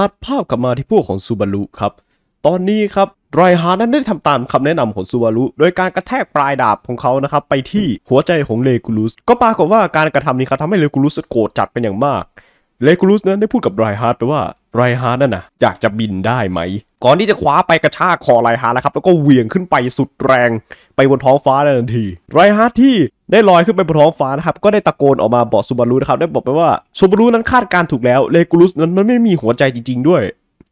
ตัดภาพกลับมาที่พวกของซูบารุครับ ตอนนี้ครับไรฮาร์นั้นได้ทำตามคำแนะนำของซูบารุโดยการกระแทกปลายดาบของเขานะครับไปที่หัวใจของเลกูลุสก็ปรากฏว่าการกระทำนี้ครับทำให้เลกูลุสโกรธจัดเป็นอย่างมากเลกูลุสนั้นได้พูดกับไรฮาร์ดไปว่าไรฮาร์ดนั่นนะอยากจะบินได้ไหม ก่อนที่จะคว้าไปกระชากคอไรฮาร์ดนะครับ แล้วก็เหวี่ยงขึ้นไปสุดแรง ไปบนท้องฟ้าในทันที ไรฮาร์ดที่ได้ลอยขึ้นไปบนท้องฟ้านะครับ ก็ได้ตะโกนออกมาบอกซูบารุนะครับ ได้บอกไปว่า ซูบารุนั้นคาดการถูกแล้วเลกูลุสนั้นมันไม่มีหัวใจจริงๆด้วย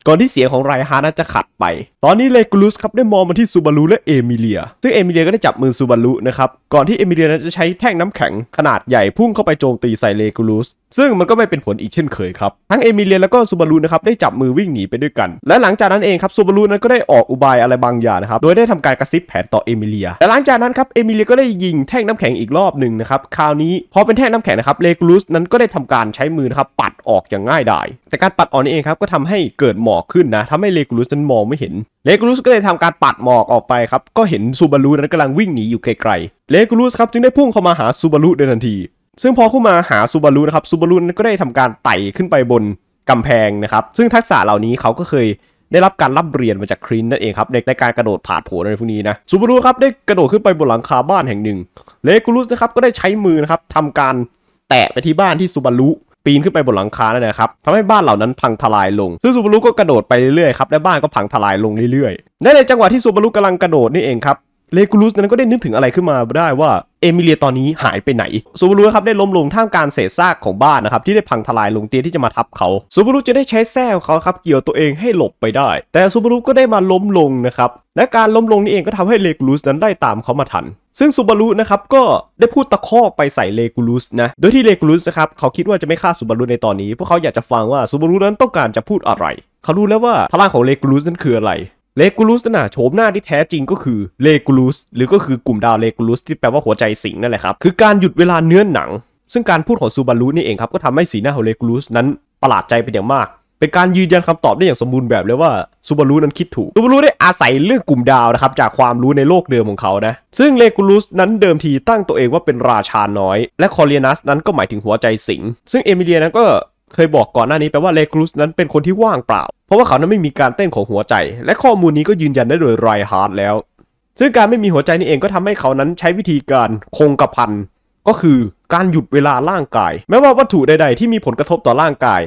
ก่อนที่เสียงของไรฮานั้นจะขาดไป ตอนนี้เลกูลุสครับได้มองมาที่ซูบารุและเอมิเลีย ซึ่งเอมิเลียก็ได้จับมือซูบารุนะครับ ก่อนที่เอมิเลียนั้นจะใช้แท่งน้ำแข็งขนาดใหญ่พุ่งเข้าไปโจมตีใส่เลกูลุสซึ่งมันก็ไม่เป็นผลอีกเช่นเคยครับ ทั้งเอมิเลียนแล้วก็ซูบารุนะครับได้จับมือวิ่งหนีไปด้วยกัน และหลังจากนั้นเองครับซูบารุนั้นก็ได้ออกอุบายอะไรบางอย่างนะครับ โดยได้ทำการกระซิบแผนต่อเอมิเลียแต่หลังจากนั้นครับเอมิเลียก็ได้ยิงแท่งน้ำแข็งอีกรอบหนึ่งนะครับคราวนี้พอเป็นแท่งน้ำแข็งนะครับเลกลูสนั้นก็ได้ทำการใช้มือนะครับปัดออกอย่างง่ายดายแต่การปัดออกนี่เองครับก็ทำให้เกิดหมอกขึ้นนะทำให้เลกูสนั้นมองไม่เห็น เลกลูสก็เลยทำการปัดหมอกออกไปครับก็เห็นซูบารุนั้นกำลังวิ่งหนีอยู่ไกลๆเลกูสครับจึงได้พุ่งเข้ามาหาซูบารุในทันทีซึ่งพอเข้ามาหาซูบารุนะครับซูบารุก็ได้ทำการไต่ขึ้นไปบนกำแพงนะครับซึ่งทักษะเหล่านี้เขาก็เคยได้รับการรับเรียนมาจากครินนั่นเองครับในในการกระโดดผาดโผนอะไรพวกนี้นะซูบารุครับได้กระโดดขึ้นไปบนหลังคาบ้านแห่งหนึ่งเลกูลุสนะครับก็ได้ใช้มือนะครับทำการแตะไปที่บ้านที่ซูบารุปีนขึ้นไปบนหลังคานั่นนะครับทำให้บ้านเหล่านั้นพังทลายลง ซึ่งซูบารุก็กระโดดไปเรื่อยๆครับและบ้านก็พังทลายลงเรื่อยๆในจังหวะที่ซูบารุกำลังกระโดดนี่เองครับเลกูลุสนั้นก็ได้นึกถึงอะไรขึ้นมาได้ว่าเอมิเลียตอนนี้หายไปไหนซูบารุครับได้ล้มลงท่ามกลางเศษซากของบ้านนะครับที่ได้พังทลายลงเตียที่จะมาทับเขาซูบารุจะได้ใช้แส้เขาครับเกี่ยวตัวเองให้หลบไปได้ แต่ซูบารุก็ได้มาล้มลงนะครับและการล้มลงนี้เองก็ทำให้เลกูลุสนั้นได้ตามเขามาทัน ซึ่งซูบารุนะครับก็ได้พูดตะคอกไปใส่เลกูลุสนะโดยที่เลกูลุสนะครับเขาคิดว่าจะไม่ฆ่าซูบารุในตอนนี้พวกเขาอยากจะฟังว่าซูบารุนั้นต้องการจะพูดอะไรเขารู้แล้วว่าพลังของเลกูลุสนั้นคืออะไรเลกูลุสน่ะโฉมหน้าที่แท้จริงก็คือเลกูลุสหรือก็คือกลุ่มดาวเลกูลุสที่แปลว่าหัวใจสิงนั่นแหละครับ คือการหยุดเวลาเนื้อหนัง ซึ่งการพูดของซูบารุนี่เองครับก็ทำให้สีหน้าของเลกูลุสนั้นประหลาดใจเป็นอย่างมาก เป็นการยืนยันคำตอบได้อย่างสมบูรณ์แบบเลยว่าซูบารุนั้นคิดถูกซูบารุได้อาศัยเรื่องกลุ่มดาวนะครับ จากความรู้ในโลกเดิมของเขานะซึ่งเลกูลุสนั้นเดิมทีตั้งตัวเองว่าเป็นราชาน้อยและคอเรียนัสนั้นก็หมายถึงหัวใจสิงซึ่งเอมิเลียนั้นก็เคยบอกก่อนหน้านี้แปลว่าเลครูสนั้นเป็นคนที่ว่างเปล่า เพราะว่าเขานั้นไม่มีการเต้นของหัวใจ และข้อมูลนี้ก็ยืนยันได้โดยไรฮาร์ดแล้ว ซึ่งการไม่มีหัวใจนี่เองก็ทำให้เขานั้นใช้วิธีการคงกระพัน ก็คือการหยุดเวลาร่างกาย แม้ว่าวัตถุใดๆ ที่มีผลกระทบต่อร่างกาย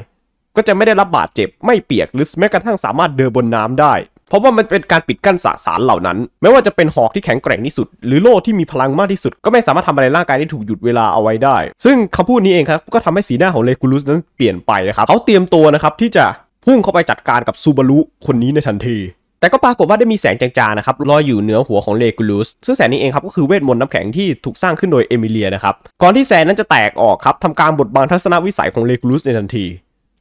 ก็จะไม่ได้รับบาดเจ็บ ไม่เปียกหรือ แม้กระทั่งสามารถเดินบนน้ำได้ราะว่ามันเป็นการปิดกั้นสสารเหล่านั้น ไม่ว่าจะเป็นหอกที่แข็งแกร่งที่สุด หรือโล่ที่มีพลังมากที่สุด ก็ไม่สามารถทำอะไรร่างกายได้ถูกหยุดเวลาเอาไว้ได้ ซึ่งคำพูดนี้เองครับ ก็ทำให้สีหน้าของเลกูลุสนั้นเปลี่ยนไปนะครับ เขาเตรียมตัวนะครับที่จะพุ่งเข้าไปจัดการกับซูบารุคนนี้ในทันที แต่ก็ปรากฏว่าได้มีแสงจางๆนะครับลอยอยู่เหนือหัวของเลกูลุสซึ่งแสงนี้เองครับก็คือเวทมนต์น้ำแข็งที่ถูกสร้างขึ้นโดยเอมิเลียนะครับ ก่อนที่แสงนั้นจะแตกออกครับทำการบดบังทัศนวิสัยของเลกูลุสในทันที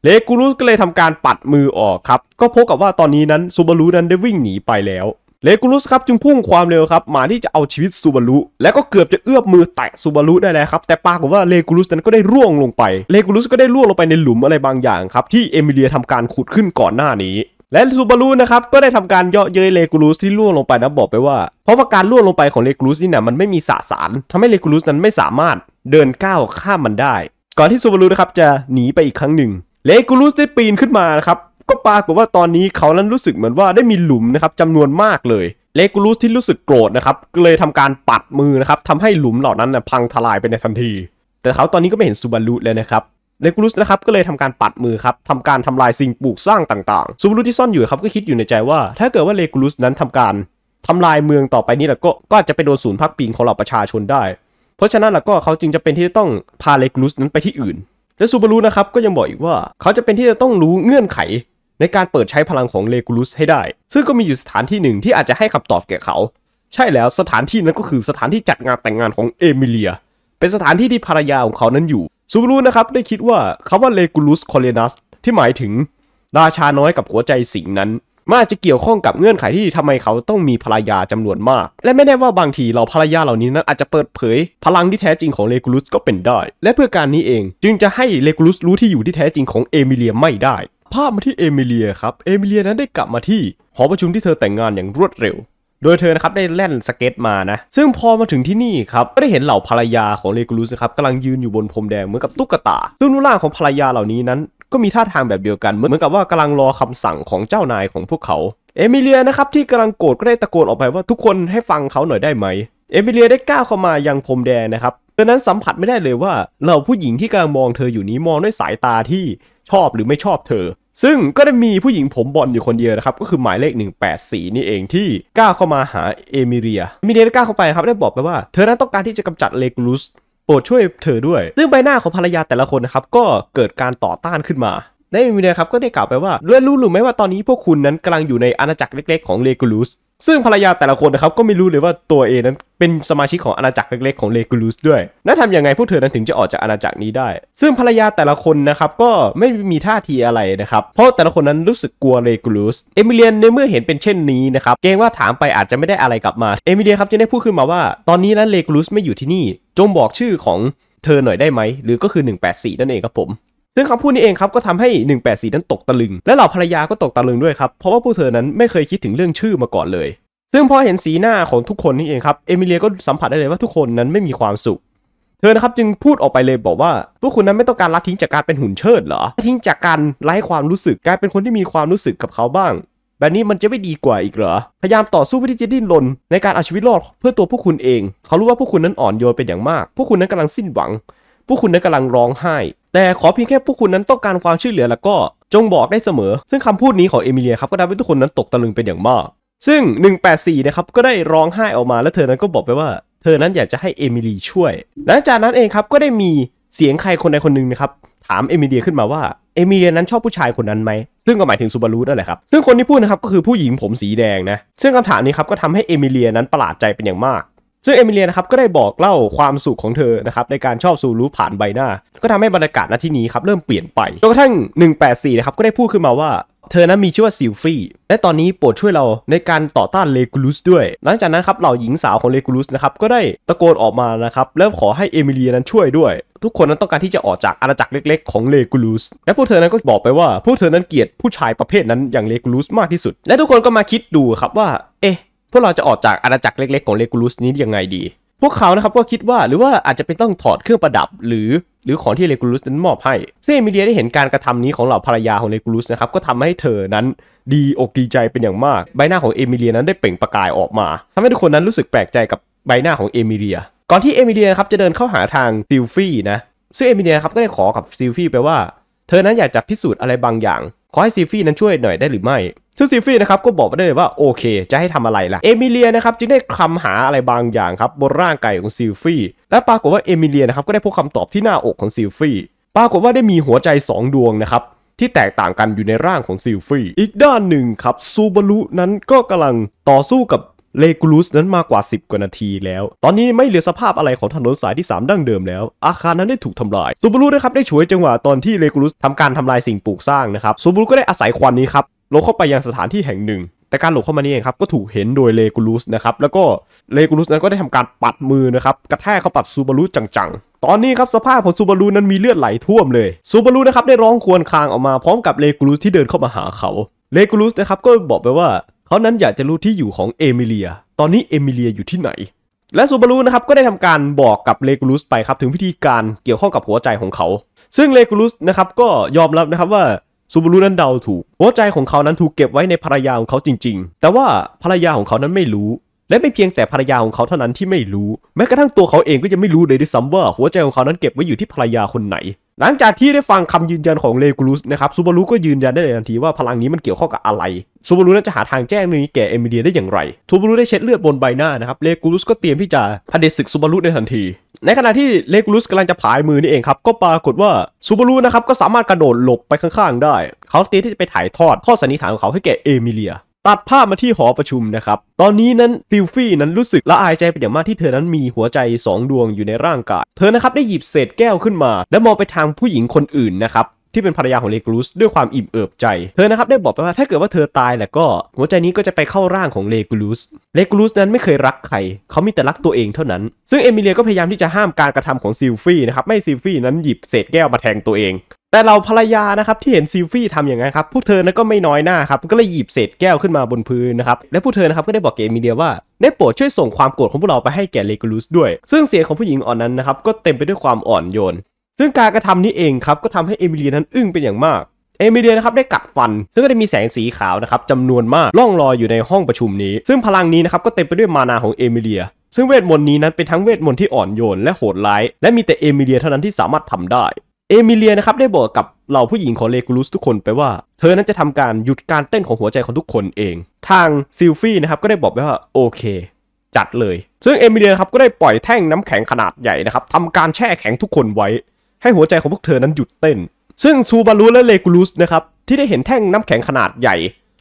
เลกูรุสก็เลยทำการปัดมือออกครับ ก็พบกับว่าตอนนี้นั้นซูบารุนั้นได้วิ่งหนีไปแล้วเลกูรุสครับจึงพุ่งความเร็วครับมาที่จะเอาชีวิตซูบารุ และก็เกือบจะเอื้อมมือแตะซูบารุได้แล้วครับ แต่ปรากฏว่าเลกูรุสนั้นก็ได้ร่วงลงไปเลกูรุสก็ได้ร่วงลงไปในหลุมอะไรบางอย่างครับที่เอมิเลียทำการขุดขึ้นก่อนหน้านี้ และซูบารุนะครับก็ได้ทำการเยาะเย้ยเลกูรุสที่ร่วงลงไปนะบอกไปว่า เพราะว่าการร่วงลงไปของเลกูรุสนี่นะมันไม่มีสสาร ทำให้เลกูรุสนั้นไม่สามารถเดินก้าวข้ามมันได้ก่อนที่ซูบารุนะครับจะหนีไปอีกครั้งหนึ่งเลกูลุสได้ปีนขึ้นมานะครับก็ปรากฏว่าตอนนี้เขานั้นรู้สึกเหมือนว่าได้มีหลุมนะครับจำนวนมากเลยเลกูลุสที่รู้สึกโกรธนะครับเลยทำการปัดมือนะครับทำให้หลุมเหล่านั้นนะพังทลายไปในทันที แต่เขาตอนนี้ก็ไม่เห็นซูบารุเลยนะครับเลกูลุสนะครับก็เลยทำการปัดมือครับทำการทำลายสิ่งปลูกสร้างต่างๆซูบารุที่ซ่อนอยู่ครับก็คิดอยู่ในใจว่า ถ้าเกิดว่าเลกูลุสนั้นทำการทำลายเมืองต่อไปนี้แล้วก็ก็อาจจะไปโดนศูนย์พักปิงของเหล่าประชาชนได้เพราะฉะนั้นแล้วก็เขาจึงจะเป็นที่ต้องพาเลกูลุสนั้นไปที่อื่นและซูบารุนะครับ ก็ยังบอกอีกว่าเขาจะเป็นที่จะต้องรู้เงื่อนไข ในการเปิดใช้พลังของเลกูลุสให้ได้ ซึ่งก็มีอยู่สถานที่หนึ่งที่อาจจะให้คำตอบแก่เขา ใช่แล้วสถานที่นั้นก็คือสถานที่จัดงานแต่งงานของเอมิเลีย เป็นสถานที่ที่ภรรยาของเขานั้นอยู่ซูบารุนะครับได้คิดว่าคำว่าเลกูลุสคอเลนัสที่หมายถึง ราชาน้อยกับหัวใจสิงนั้นมันอาจจะเกี่ยวข้องกับเงื่อนไขที่ทำไมเขาต้องมีภรรยาจำนวนมาก และไม่แน่ว่าบางทีเราภรรยาเหล่านี้นั้น อาจจะเปิดเผย พลังที่แท้จริงของเลกูลุสก็เป็นได้ และเพื่อการนี้เอง จึงจะให้เลกูลุสรู้ที่อยู่ที่แท้จริงของเอมิเลียไม่ได้ ภาพมาที่เอมิเลียครับเอมิเลียนั้นได้กลับมาที่หอประชุมที่เธอแต่งงานอย่างรวดเร็ว โดยเธอนะครับได้แล่นสเก็ตมานะ ซึ่งพอมาถึงที่นี่ครับก็ได้เห็นเหล่าภรรยาของเลกูลุสนะครับกำลังยืนอยู่บนพรมแดงเหมือนกับตุ๊กตาซึ่งรูปร่างของภรรยาเหล่านี้นั้นก็มีท่าทางแบบเดียวกันเหมือนกับว่ากำลังรอคำสั่งของเจ้านายของพวกเขาเอมิเลียนะครับที่กำลังโกรธก็ได้ตะโกนออกไปว่าทุกคนให้ฟังเขาหน่อยได้ไหมเอมิเลียได้ก้าวเข้ามายังพรมแดนนะครับเธอนั้นสัมผัสไม่ได้เลยว่าเหล่าผู้หญิงที่กำลังมองเธออยู่นี้ มองด้วยสายตาที่ชอบหรือไม่ชอบเธอ ซึ่งก็ได้มีผู้หญิงผมบอลอยู่คนเดียวนะครับก็คือหมายเลข 184นี่เองที่ก้าวเข้ามาหาเอมิเลียเอมิเลียได้ก้าวเข้าไปครับได้บอกไปว่าเธอนั้นต้องการที่จะกำจัดเลกรุสโปรดช่วยเธอด้วย ซึ่งใบหน้าของภรรยาแต่ละคนนะครับก็เกิดการต่อต้านขึ้นมาในมิเดียครับก็ได้กล่าวไปว่าเรื่องรู้หรือไม่ว่าตอนนี้พวกคุณนั้นกำลังอยู่ในอาณาจักรเล็ก ๆของเลกูลูสซึ่งภรรยาแต่ละคนนะครับก็ไม่รู้เลยว่าตัวเองนั้นเป็นสมาชิกของอาณาจักรเล็ก ๆของเลกูลูสด้วยน่าทำยังไงพวกเธอนั้นถึงจะออกจากอาณาจักรนี้ได้ ซึ่งภรรยาแต่ละคนนะครับก็ไม่มีท่าทีอะไรนะครับ เพราะแต่ละคนนั้นรู้สึกกลัวเลกูลูสเอมิเลียนในเมื่อเห็นเป็นเช่นนี้นะครับเกรงว่าถามไปอาจจะไม่ได้อะไรกลับมาเอมิเลียครับจะได้พูดขึ้นมาว่าตอนนี้นั้นเลกูลูสไม่อยู่ที่นี่จงบอกชื่อของเธอหน่อยได้ไหม หรือก็คือ 184นั่นเองครับผม ซึ่งคำพูดนี้เองครับก็ทำให้ 184นั้นตกตะลึง และเหล่าภรรยาก็ตกตะลึงด้วยครับ เพราะว่าผู้เธอนั้นไม่เคยคิดถึงเรื่องชื่อมาก่อนเลย ซึ่งพอเห็นสีหน้าของทุกคนนี่เองครับ เอมิเลียก็สัมผัสได้เลยว่าทุกคนนั้นไม่มีความสุข เธอนะครับจึงพูดออกไปเลยบอกว่าพวกคุณนั้นไม่ต้องการละทิ้งจากการเป็นหุ่นเชิดเหรอ ทิ้งจากการไร้ความรู้สึกกลายเป็นคนที่มีความรู้สึกกับเขาบ้างแบบนี้มันจะไม่ดีกว่าอีกเหรอ พยายามต่อสู้เพื่อที่จะดิ้นรนในการเอาชีวิตรอดเพื่อตัวพวกคุณเอง เขารู้ว่าพวกคุณนั้นอ่อนโยนเป็นอย่างมาก พวกคุณนั้นกำลังสิ้นหวัง พวกคุณนั้นกำลังร้องไห้ แต่ขอเพียงแค่พวกคุณนั้นต้องการความช่วยเหลือแล้วก็จงบอกได้เสมอ ซึ่งคำพูดนี้ของเอมิเลียครับก็ทำให้ทุกคนนั้นตกตะลึงเป็นอย่างมาก ซึ่ง 184นะครับก็ได้ร้องไห้ออกมาแล้วเธอนั้นก็บอกไปว่า เธอนั้นอยากจะให้เอมิเลียช่วย หลังจากนั้นเองครับก็ได้มีเสียงใครคนใดคนหนึ่งนะครับถามเอมิเลียขึ้นมาว่าเอมิเลียนนั้นชอบผู้ชายคนนั้นไหมซึ่งก็หมายถึงซูบารุนั่นแหละครับ ซึ่งคนที่พูดนะครับ ก็คือผู้หญิงผมสีแดงนะ ซึ่งคำถามนี้ครับ ก็ทำให้เอมิเลียนนั้นประหลาดใจเป็นอย่างมาก ซึ่งเอมิเลียนะครับก็ได้บอกเล่าความสุขของเธอนะครับในการชอบซูรุผ่านใบหน้า ก็ทำให้บรรยากาศณที่นี้ครับ เริ่มเปลี่ยนไปจนกระทั่ง184 นะครับก็ได้พูดขึ้นมาว่าเธอนั้นมีชื่อว่าซิลฟี่ และตอนนี้โปรดช่วยเราในการต่อต้านเลกูลุสด้วย หลังจากนั้นครับเหล่าหญิงสาวของเลกูลุสนะครับก็ได้ตะโกนออกมานะครับแล้วขอให้เอมิเลียนั้นช่วยด้วย ทุกคนนั้นต้องการที่จะออกจากอาณาจักรเล็กๆของเลกูลุสและพวกเธอนั้นก็บอกไปว่าพวกเธอนั้นเกลียดผู้ชายประเภทนั้นอย่างเลกูลุสมากที่สุด และทุกคนก็มาคิดดูครับว่า เอ๊ะพวกเราจะออกจากอาณาจักรเล็กๆ ของเลกูลุสนี้ยังไงดีพวกเขานะครับก็คิดว่าหรือว่าอาจจะเป็นต้องถอดเครื่องประดับ หรือหรือของที่เลกูลุสนั้นมอบให้ซึ่งเอมิเลียได้เห็นการกระทำนี้ของเหล่าภรรยาของเลกูลุสนะครับก็ทำให้เธอนั้นดีอกดีใจเป็นอย่างมากใบหน้าของเอมิเลียนั้นได้เปล่งประกายออกมา ทำให้ทุกคนนั้นรู้สึกแปลกใจกับใบหน้าของเอมิเลียก่อนที่เอมิเลียครับจะเดินเข้าหาทางซิลฟี่นะซึ่งเอมิเลียครับก็ได้ขอกับซิลฟี่ไปว่าเธอนั้นอยากจะพิสูจน์อะไรบางอย่างขอให้ซิลฟี่นั้นช่วยหน่อยได้หรือไม่ซูซิฟี่นะครับก็บอกได้เลยว่า โอเค จะให้ทำอะไรล่ะเอมิเลียนะครับจึงได้คำหาอะไรบางอย่างครับบนร่างกายของซลฟี่และปรากฏว่าเอมิเลียนะครับก็ได้พบคำตอบที่หน้าอกของซลฟี่ปรากฏว่าได้มีหัวใจ 2 ดวงนะครับที่แตกต่างกันอยู่ในร่างของซิลฟี่อีกด้านหนึ่งครับซูบารุนั้นก็กำลังต่อสู้กับเลกูลุสนั้นมากกว่า 10 กว่านาทีแล้ว ตอนนี้ไม่เหลือสภาพอะไรของถนนสายที่ 3 ดั้งเดิมแล้ว อาคารนั้นได้ถูกทำลายซูบารุนะครับได้ฉวยจังหวะตอนที่เลกูลุสทำการทำลายสิ่งปลูกสร้างนะครับซูบารุก็ได้อาศัยควันนี้ครับลบเข้าไปยังสถานที่แห่งหนึ่ง แต่การหลบเข้ามานี่เองครับก็ถูกเห็นโดยเลกูลุสนะครับแล้วก็เลกูลุสนั้นก็ได้ทำการปัดมือนะครับกระแทกเข้าปัดซูบารุจังๆ ตอนนี้ครับสภาพของซูบารุนั้นมีเลือดไหลท่วมเลยซูบารุนะครับได้ร้องควรครางออกมาพร้อมกับเลกูลุสที่เดินเข้ามาหาเขาเลกูลุสนะครับก็บอกไปว่าเขานั้นอยากจะรู้ที่อยู่ของเอมิเลียตอนนี้เอมิเลียอยู่ที่ไหน และซูบารุนะครับก็ได้ทำการบอกกับเลกูลุสไปครับถึงวิธีการเกี่ยวข้องกับหัวใจของเขา ซึ่งเลกูลุสนะครับก็ยอมรับนะครับว่าซูบารุนั้นเดาถูกหัวใจของเขานั้นถูกเก็บไว้ในภรรยาของเขาจริงๆ แต่ว่าภรรยาของเขานั้นไม่รู้ และไม่เพียงแต่ภรรยาของเขาเท่านั้นที่ไม่รู้ แม้กระทั่งตัวเขาเองก็จะไม่รู้เลยด้วยซ้ำว่าหัวใจของเขานั้นเก็บไว้อยู่ที่ภรรยาคนไหน หลังจากที่ได้ฟังคำยืนยันของเลกูลุสนะครับซูบารุก็ยืนยันได้เลยทันทีว่าพลังนี้มันเกี่ยวข้องกับอะไรซูบารุนั้นจะหาทางแจ้งเรื่องนี้แก่เอมิเลียได้อย่างไรซูบารุได้เช็ดเลือดบนใบหน้านะครับเลกูลุสก็เตรียมที่จะพเผดศึกซูบารุในทันทีในขณะที่เลกูลุสกำลังจะผายมือนี่เองครับ ก็ปรากฏว่า ซูบารุนะครับก็สามารถกระโดดหลบไปข้างๆได้ เขาเตรียมที่จะไปถ่ายทอดข้อสันนิษฐานของเขาให้แก่เอมิเลีย ตัดภาพมาที่หอประชุมนะครับ ตอนนี้นั้นซิลฟี่นั้นรู้สึกละอายใจเป็นอย่างมากที่เธอนั้นมีหัวใจ2ดวงอยู่ในร่างกาย เธอนะครับได้หยิบเศษแก้วขึ้นมา และมองไปทางผู้หญิงคนอื่นนะครับที่เป็นภรรยาของเลกรุสด้วยความอิ่มเอิบใจ เธอนะครับได้บอกไปว่า ถ้าเกิดว่าเธอตายแล้วก็หัวใจนี้ก็จะไปเข้าร่างของเลกรุสเลกรุสนั้นไม่เคยรักใครเขามีแต่รักตัวเองเท่านั้น ซึ่งเอมิเลียก็พยายามที่จะห้ามการกระทำของซิลฟี่นะครับ ไม่ซิลฟี่นั้นหยิบเศษแก้วมาแทงตัวเอง แต่เราภรรยานะครับที่เห็นซิลฟี่ทำอย่างนั้นครับพู้เธอนนก็ไม่น้อยหน้าครับก็เลยหยิบเศษแก้วขึ้นมาบนพื้นนะครับและพู้เธอนะครับก็ได้บอกเกมิเดียว่าได้โปรดช่วยส่งความโกรธของพวกเราไปให้แก่เลกูลุสด้วย ซึ่งเสียงของผู้หญิงอ่อนนั้นนะครับก็เต็มไปด้วยความอ่อนโยนซึ่งการกระทำนี้เองครับก็ทำให้เอมิเลียนั้นอึ้งเป็นอย่างมาก เอมิเลียนะครับได้กัดฟัน ซึ่งก็ได้มีแสงสีขาวนะครับจำนวนมากล่องลอยอยู่ในห้องประชุมนี้ ซึ่งพลังนี้นะครับก็เต็มไปด้วยมานาของเอมิเลีย ซึ่งเวทมนต์นี้นั้นเป็นทั้งเวทมนต์ที่อ่อนโยนและโหดร้าย และมีแต่เอมิเลียเท่านั้นที่สามารถทำได้เอมิเลียนะครับได้บอกกับเหล่าผู้หญิงของเลกูลุสทุกคนไปว่า เธอนั้นจะทำการหยุดการเต้นของหัวใจของทุกคนเอง ทางซิลฟี่นะครับก็ได้บอกไปว่าโอเค จัดเลยซึ่งเอมิเลียครับก็ได้ปล่อยแท่งน้ำแข็งขนาดใหญ่นะครับทำการแช่แข็งทุกคนไว้ให้หัวใจของพวกเธอนั้นหยุดเต้น ซึ่งซูบารุและเลกูลุสนะครับที่ได้เห็นแท่งน้ำแข็งขนาดใหญ่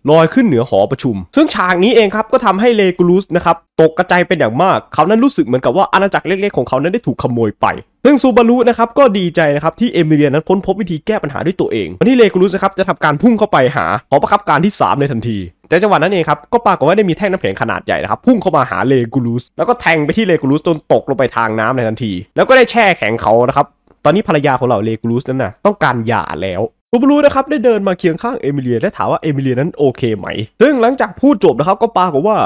ลอยขึ้นเหนือหอประชุม ซึ่งฉากนี้เองครับก็ทำให้เลกูลุสนะครับตกกระจายเป็นอย่างมาก เขานั้นรู้สึกเหมือนกับว่าอาณาจักรเล็กๆของเขานั้นได้ถูกขโมยไป ซึ่งซูบารุนะครับก็ดีใจนะครับที่เอมิเลียนั้นค้นพบวิธีแก้ปัญหาด้วยตัวเอง วันที่เลกูลุสนะครับจะทำการพุ่งเข้าไปหาหอประคับการที่ 3 ในทันที แต่จังหวะนั้นเองครับก็ปรากฏว่าได้มีแท่งน้ำแข็งขนาดใหญ่นะครับพุ่งเข้ามาหาเลกูลุสแล้วก็แทงไปที่เลกูลุสจนตกลงไปทางน้ำในทันที แล้วก็ได้แช่แข็งเขานะครับตอนนี้ภรรยาของเราเลกูลูสนั้นนะ่ะต้องการหย่าแล้วบูบูรูนะครับได้เดินมาเคียงข้างเอมิเลียและถามว่าเอมิเลียนั้นโอเคไหม ซึ่งหลังจากพูดจบนะครับก็ปรากฏว่า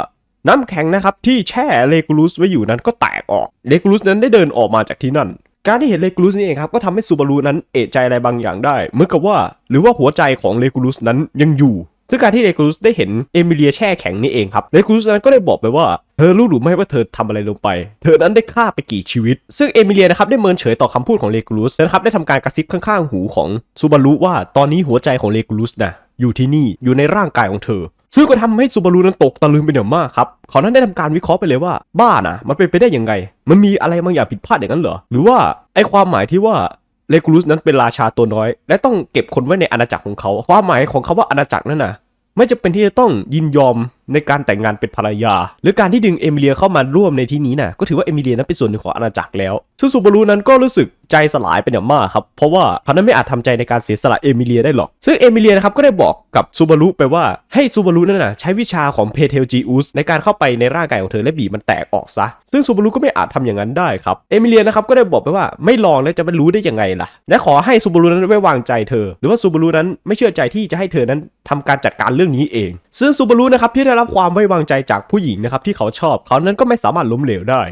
น้ำแข็งนะครับที่แช่เลกูลูสไว้อยู่นั้นก็แตกออกเลกูลูสนั้นได้เดินออกมาจากที่นั่นการที่เห็นเลกูลูสนี่เองครับก็ทำให้ซูบารูนั้นเอะใจอะไรบางอย่างได้ เหมือนกับว่าหรือว่าหัวใจของเลกูลูสนั้นยังอยู่ซึ่งการที่เลกรุสได้เห็นเอมิเลียแช่แข็งนี่เองครับเลกรุสนั้นก็ได้บอกไปว่า เธอรู้หรือไม่ว่าเธอทำอะไรลงไป เธอนั้นได้ฆ่าไปกี่ชีวิต ซึ่งเอมิเลียนะครับได้เมินเฉยต่อคำพูดของเลกรุสนะครับได้ทำการกระซิบข้างๆ หูของซูบารุว่า ตอนนี้หัวใจของเลกรุสนะอยู่ที่นี่อยู่ในร่างกายของเธอ ซึ่งก็ทำให้ซูบารุนั้นตกตะลึงไปอย่างมากครับเขานั้นได้ทำการวิเคราะห์ไปเลยว่าบ้านะมันเป็นไปได้ยังไงมันมีอะไรบางอย่างผิดพลาดอย่างนั้นเหรอหรือว่าไอความหมายที่ว่าเลกูลุสนั้นเป็นราชาตัวน้อย และต้องเก็บคนไว้ในอาณาจักรของเขา ความหมายของคาว่าอาณาจักรนั่นน่ะไม่จะเป็นที่จะต้องยินยอมในการแต่งงานเป็นภรรยา หรือการที่ดึงเอมิเลียเข้ามาร่วมในที่นี้น่ะก็ถือว่าเอมิเลียนั้นเป็นส่วนหนึ่งของอาณาจักรแล้วซึ่งซูบารุนั้นก็รู้สึกใจสลายเป็นอย่างมากครับ เพราะว่าเขานั้นไม่อาจทำใจในการเสียสละเอมิเลียได้หรอก ซึ่งเอมิเลียนะครับก็ได้บอกกับซูบารุไปว่าให้ซูบารุนั่นนะใช้วิชาของเพเทลจีอุสในการเข้าไปในร่างกายของเธอและบีมันแตกออกซะซึ่งซูบารุก็ไม่อาจทำอย่างนั้นได้ครับเอมิเลียนะครับก็ได้บอกไปว่าไม่ลองแล้วจะไปรู้ได้ยังไงล่ะและขอให้ซูบารุนั้นไว้วางใจเธอ หรือว่าซูบารุนั้นไม่เชื่อใจที่จะให้เธอนั้นทำการจัดการเรื่องนี้เองซึ่งซูบารุนะครับที่ได้รับความไว้วางใจจากผู้หญิงนะครับที่เขาชอบเขานั้นก็ไม่สามารถล้มเหลวได้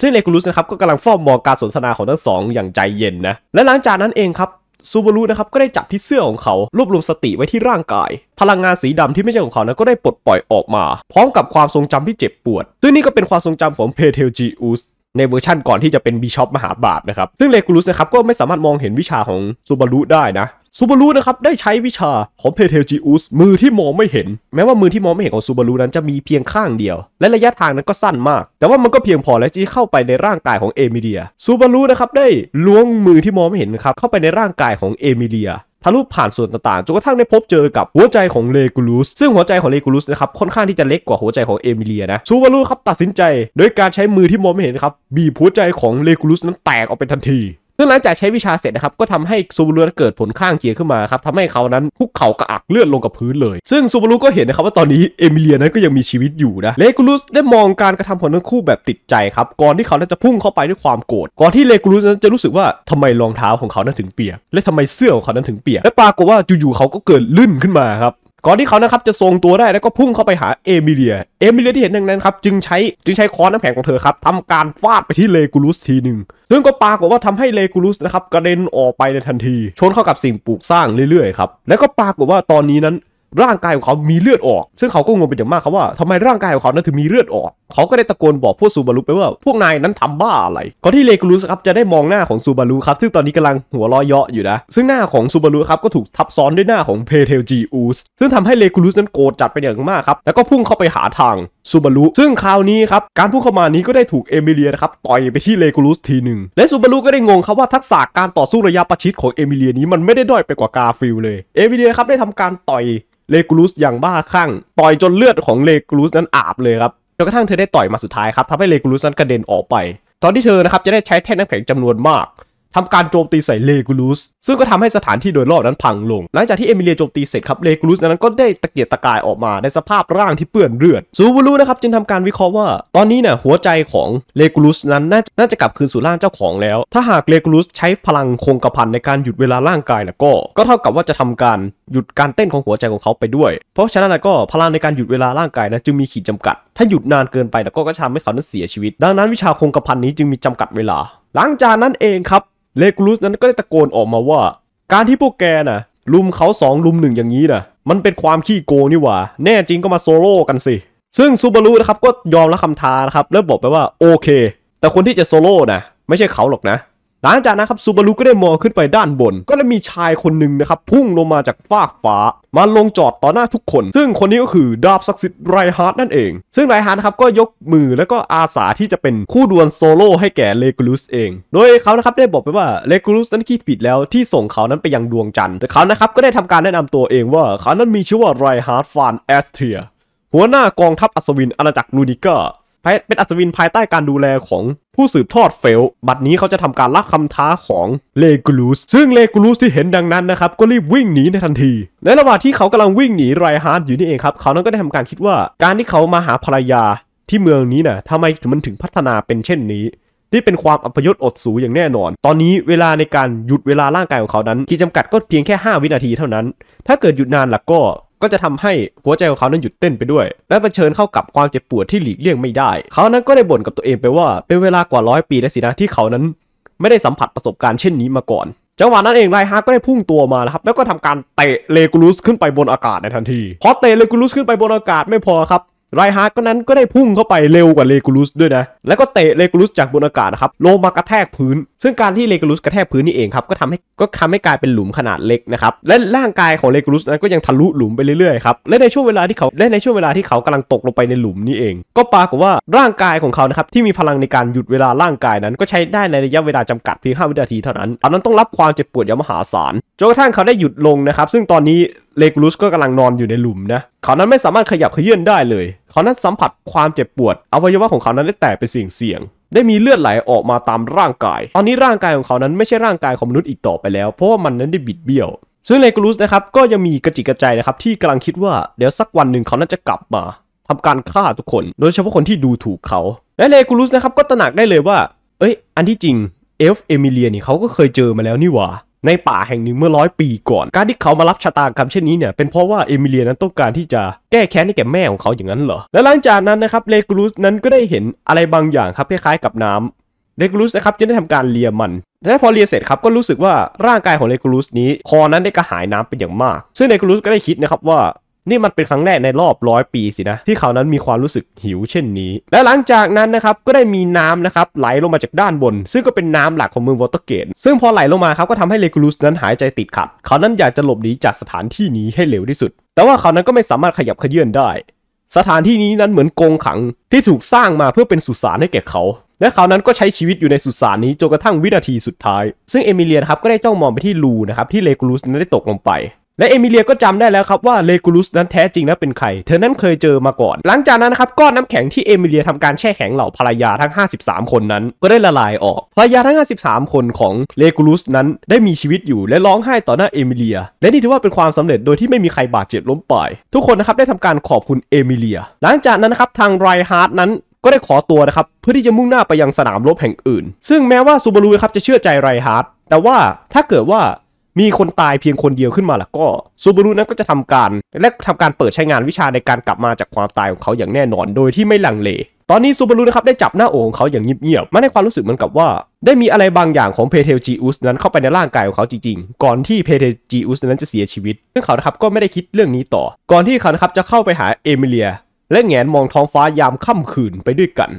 ซึ่งเลกูรุสนะครับก็กำลังฟอ้มองการสนทนาของทั้งสองอย่างใจเย็นนะและหลังจากนั้นเองครับซูบารุนะครับก็ได้จับที่เสื้อของเขารวบรวมสติไว้ที่ร่างกาย พลังงานสีดำที่ไม่ใช่ของเขานะก็ได้ปลดปล่อยออกมา พร้อมกับความทรงจำที่เจ็บปวดซึ่งนี่ก็เป็นความทรงจำของเพเทลจิอุสในเวอร์ชั่นก่อนที่จะเป็นบิชอปมหาบาทนะครับซึ่งเลกูลุสนะครับก็ไม่สามารถมองเห็นวิชาของซูบารุได้นะซูบารุนะครับได้ใช้วิชาของเพเทลจิอุสมือที่มองไม่เห็น แม้ว่ามือที่มองไม่เห็นของซูบารุนั้นจะมีเพียงข้างเดียว และระยะทางนั้นก็สั้นมาก แต่ว่ามันก็เพียงพอแล้วที่เข้าไปในร่างกายของเอมิเลียซูบารุนะครับได้ล้วงมือที่มองไม่เห็นครับเข้าไปในร่างกายของเอมิเลียทะลุผ่านส่วนต่างๆจนกระทั่งได้พบเจอกับหัวใจของเลกูลุสซึ่งหัวใจของเลกูลุสนะครับค่อนข้างที่จะเล็กกว่าหัวใจของเอมิเลียนะซูบารุครับตัดสินใจโดยการใช้มือที่มองไม่เห็นครับบีบหัวใจของเลกูลุสนั้นแตกออกเป็นทันทีซึ่งหลังจากใช้วิชาเสร็จนะครับก็ทำให้ซูบารุเกิดผลข้างเคียงขึ้นมาครับทำให้เขานั้นคุกเข่ากระอักเลือดลงกับพื้นเลย ซึ่งซูบารุก็เห็นนะครับว่าตอนนี้เอมิเลียนั้นก็ยังมีชีวิตอยู่นะเลกูลุสได้มองการกระทำของทั้งคู่แบบติดใจครับก่อนที่เขาจะพุ่งเข้าไปด้วยความโกรธก่อนที่เลกูลุสนั้นจะรู้สึกว่าทำไมรองเท้าของเขานั้นถึงเปียกและทำไมเสื้อของเขานั้นถึงเปียกและปรากฏว่าอยู่ๆเขาก็เกิดลื่นขึ้นมาครับก่อนที่เขานะครับจะทรงตัวได้แล้วก็พุ่งเข้าไปหาเอมิเลีย เอมิเลียที่เห็นดังนั้นครับจึงใช้จึงใช้ค้อนน้ำแข็งของเธอครับทำการฟาดไปที่เลกูลุสทีหนึ่งซึ่งก็ปากกว่าทำให้เลกูลุสนะครับกระเด็นออกไปในทันที ชนเข้ากับสิ่งปลูกสร้างเรื่อยๆครับแล้วก็ปากกว่าตอนนี้นั้นร่างกายของเขามีเลือดออก ซึ่งเขาก็งงเป็นอย่างมากครับว่าทำไมร่างกายของเขานั้นถึงมีเลือดออก เขาก็ได้ตะโกนบอกพวกซูบารุไปว่าพวกนายนั้นทำบ้าอะไร ก่อนที่เลกูรุสครับจะได้มองหน้าของซูบารุครับ ซึ่งตอนนี้กำลังหัวล้อเยาะอยู่นะ ซึ่งหน้าของซูบารุครับก็ถูกทับซ้อนด้วยหน้าของเพเทลจีอูส ซึ่งทำให้เลกูรุสนั้นโกรธจัดเป็นอย่างมากครับ แล้วก็พุ่งเข้าไปหาทางซูบารุ ซึ่งคราวนี้ครับ การพุ่งเข้ามานี้ก็ได้ถูกเอมิเลียนะครับต่อยไปที่เลกูลุสทีหนึ่งและซูบารุก็ได้งงครับว่าทักษะการต่อสู้ระยะประชิดของเอมิเลียนี้มันไม่ได้ด้อยไปกว่ากาฟิลเลย เอมิเลียครับได้ทำการต่อยเลกูลุสอย่างบ้าคลั่ง ต่อยจนเลือดของเลกูลุสนั้นอาบเลยครับ จนกระทั่งเธอได้ต่อยมาสุดท้ายครับทำให้เลกูลุสนั้นกระเด็นออกไป ตอนที่เธอนะครับจะได้ใช้แท่นน้ำแข็งจำนวนมากทำการโจมตีใส่เลกูลูสซึ่งก็ทำให้สถานที่โดยรอบนั้นพังลง หลังจากที่เอมิเลียโจมตีเสร็จครับเลกูลูสนั้นก็ได้ตะเกียกตะกายออกมาในสภาพร่างที่เปื้อนเลือดซูบูลูนะครับจึงทำการวิเคราะห์ว่า ตอนนี้เนี่ยหัวใจของเลกูลูสนั้นน่าจะกลับคืนสู่ร่างเจ้าของแล้ว ถ้าหากเลกูลูสใช้พลังคงกระพันในการหยุดเวลาร่างกายแล้วก็ก็เท่ากับว่าจะทำการหยุดการเต้นของหัวใจของเขาไปด้วยเพราะฉะนั้นก็พลังในการหยุดเวลาร่างกายนะจึงมีขีดจำกัด ถ้าหยุดนานเกินไปแล้วก็จะทำให้เขานั้นเสียชีวิตดังนั้นวิชาคงกระพันนี้จึงมีจำกัดเวลา หลังจากนั้นเองครับเลกูลุสนั้นก็ได้ตะโกนออกมาว่า การที่พวกแกน่ะลุมเขาสองลุมหนึ่งอย่างนี้น่ะ มันเป็นความขี้โกงนี่หว่าแน่จริงก็มาโซโล่กันสิ ซึ่งซูบารุนะครับ ก็ยอมรับคำท้านะครับแล้วบอกไปว่า โอเค แต่คนที่จะโซโล่นะไม่ใช่เขาหรอกนะหลังจากนั้นครับซูบารุก็ได้มองขึ้นไปด้านบนก็ได้มีชายคนหนึ่งนะครับพุ่งลงมาจากฟากฟ้ามาลงจอดต่อหน้าทุกคน ซึ่งคนนี้ก็คือดาบศักดิ์สิทธิ์ไรฮาร์ดนั่นเองซึ่งไรฮาร์ดครับก็ยกมือแล้วก็อาสาที่จะเป็นคู่ดวลโซโล่ให้แก่เลกูลุสเองโดยเขานะครับได้บอกไปว่าเลกูลุสนั้นคิดผิดแล้วที่ส่งเขานั้นไปยังดวงจันทร์แต่เขานะครับก็ได้ทำการแนะนำตัวเองว่าเขานั้นมีชื่อว่าไรฮาร์ดฟานแอสเทียหัวหน้ากองทัพอัศวินอาณาจักรลูนิก้าเป็นอัศวินภายใต้การดูแลของผู้สืบทอดเฟล บัดนี้เขาจะทำการรับคำท้าของเลกูลูสซึ่งเลกูลูสที่เห็นดังนั้นนะครับก็รีบวิ่งหนีในทันที ในระหว่างที่เขากำลังวิ่งหนีไรฮาร์ดอยู่นี่เองครับ เขานั้นก็ได้ทำการคิดว่าการที่เขามาหาภรรยาที่เมืองนี้นะ่ะทำไมมันถึงพัฒนาเป็นเช่นนี้นี่เป็นความอัปยศอดสูอย่างแน่นอน ตอนนี้เวลาในการหยุดเวลาร่างกายของเขานั้นขีดจำกัดก็เพียงแค่ 5 วินาทีเท่านั้น ถ้าเกิดหยุดนานล่ะก็ก็จะทำให้หัวใจของเขานั้นหยุดเต้นไปด้วย และะเผชิญเข้ากับความเจ็บปวดที่หลีกเลี่ยงไม่ได้ เขานั้นก็ได้บ่นกับตัวเองไปว่า เป็นเวลากว่าร้อยปีแล้วสินะที่เขานั้น ไม่ได้สัมผัสประสบการณ์เช่นนี้มาก่อนจังหวะนั้นเองไรฮาร์ก็ได้พุ่งตัวมาครับแล้วก็ทำการเตะเลกูลุสขึ้นไปบนอากาศในทันที พอเตะเลกูลุสขึ้นไปบนอากาศไม่พอครับไรฮาร์ดก็นั้นก็ได้พุ่งเข้าไปเร็วกว่าเลกูลุสด้วยนะ แล้วก็เตะเลกูลุสจากบนอากาศนะครับลงมากระแทกพื้น ซึ่ง การที่เลกูลุสกระแทกพื้นนี่เองครับก็ทำให้ก็ทำให้กลายเป็นหลุมขนาดเล็กนะครับ และร่างกายของเลกูลุสนั้นก็ยังทะลุหลุมไปเรื่อยๆครับ และในช่วงเวลาที่เขาและในช่วงเวลาที่เขากำลังตกลงไปในหลุมนี่เอง ก็ปรากฏว่าร่างกายของเขานะครับที่มีพลังในการหยุดเวลาร่างกายนั้น ก็ใช้ได้ในระยะเวลาจำกัดเพียงห้าวินาทีเท่านั้นอันนั้นต้องรับความเจ็บปวดอย่างมหาศาล จนกระทั่งเขาได้หยุดลงนะครับซึ่งตอนนี้เลกูลุสก็กำลังนอนอยู่ในหลุมนะ เขานั้นไม่สามารถขยับเขยื่อนได้เลย เขานั้นสัมผัสความเจ็บปวดอวัยวะของเขานั้นได้แตกเป็นเสี่ยงๆ ได้มีเลือดไหลออกมาตามร่างกาย ตอนนี้ร่างกายของเขานั้นไม่ใช่ร่างกายของมนุษย์อีกต่อไปแล้ว เพราะว่ามันนั้นได้บิดเบี้ยว ซึ่งเลกูลุสนะครับ ก็ยังมีกระจิกกระใจนะครับ ที่กำลังคิดว่าเดี๋ยวสักวันหนึ่งเขา นั้นจะกลับมาทำการฆ่าทุกคน โดยเฉพาะคนที่ดูถูกเขา และเลกูลุสนะครับ ก็ตระหนักได้เลยว่า เอ้ย อันที่จริงเอลฟ์เอมิเลียนี่เขาก็เคยเจอมาแล้วนี่หว่าในป่าแห่งหนึ่งเมื่อร้อยปีก่อน การที่เขามารับชะตากรรมเช่นนี้เนี่ย เป็นเพราะว่าเอมิเลียนั้นต้องการที่จะแก้แค้นให้แก่แม่ของเขาอย่างนั้นเหรอ และหลังจากนั้นนะครับเลกรูสนั้นก็ได้เห็นอะไรบางอย่างครับคล้ายๆกับน้ำเลกรูสนะครับจึงได้ทำการเลียมัน และพอเลียเสร็จครับก็รู้สึกว่าร่างกายของเลกูลุสนี้ คอนั้นได้กระหายน้ำเป็นอย่างมาก ซึ่งเลกูลุสก็ได้คิดนะครับว่านี่มันเป็นครั้งแรกในรอบร้อยปี สินะ ที่เขานั้นมีความรู้สึกหิวเช่นนี้ และหลังจากนั้นนะครับก็ได้มีน้ำนะครับไหลลงมาจากด้านบน ซึ่งก็เป็นน้ำหลักของเมืองวอเตอร์เกตซึ่งพอไหลลงมาครับก็ทำให้เลกูลุสนั้นหายใจติดขัดเขานั้นอยากจะหลบหนีจากสถานที่นี้ให้เร็วที่สุด แต่ว่าเขานั้นก็ไม่สามารถขยับเขยื่อนได้ สถานที่นี้นั้นเหมือนกรงขังที่ถูกสร้างมาเพื่อเป็นสุสานให้แก่เขา และเขานั้นก็ใช้ชีวิตอยู่ในสุสานนี้จนกระทั่งวินาทีสุดท้าย ซึ่งเอมิเลียนครับก็ได้จ้องมองไปที่รูนะครับที่เลกูลุสนั้นได้ตกลงไปและเอมิเลียก็จำได้แล้วครับว่าเลกูลุสนั้นแท้จริงแล้วเป็นใคร เธอนั้นเคยเจอมาก่อน หลังจากนั้นนะครับก้อนน้าแข็งที่เอมิเลียทำการแช่แข็งเหล่าภรรยาทั้ง 53 คนนั้นก็ได้ละลายออกภรรยาทั้ง 53 คนของเลกูลุสนั้นได้มีชีวิตอยู่และร้องไห้ต่อหน้าเอมิเลีย และนี่ถือว่าเป็นความสำเร็จโดยที่ไม่มีใครบาดเจ็บล้มป่ายทุกคนนะครับได้ทำการขอบคุณเอมิเลีย หลังจากนั้นนะครับทางไรฮาร์ดนั้นก็ได้ขอตัวนะครับเพื่อที่จะมุ่งหน้าไปยังสนามรบแห่งอื่น ซึ่งแม้ว่าซูบารุครับจะเชื่อใจไรฮาร์ดแต่ว่าถ้าเกิดว่ามีคนตายเพียงคนเดียวขึ้นมาล่ะก็ซูบารุนั้นก็จะทำการและทำการเปิดใช้งานวิชาในการกลับมาจากความตายของเขาอย่างแน่นอนโดยที่ไม่ลังเลตอนนี้ซูบารุนะครับได้จับหน้าอกของเขาอย่างเงียบๆมาให้ความรู้สึกเหมือนกับว่าได้มีอะไรบางอย่างของเพเทลจีอุสนั้นเข้าไปในร่างกายของเขาจริงๆก่อนที่เพเทลจีอุสนั้นจะเสียชีวิตซึ่งเขานะครับก็ไม่ได้คิดเรื่องนี้ต่อ ก่อนที่เขานะครับจะเข้าไปหาเอมิเลียและแงนมองท้องฟ้ายามค่ำคืนไปด้วยกัน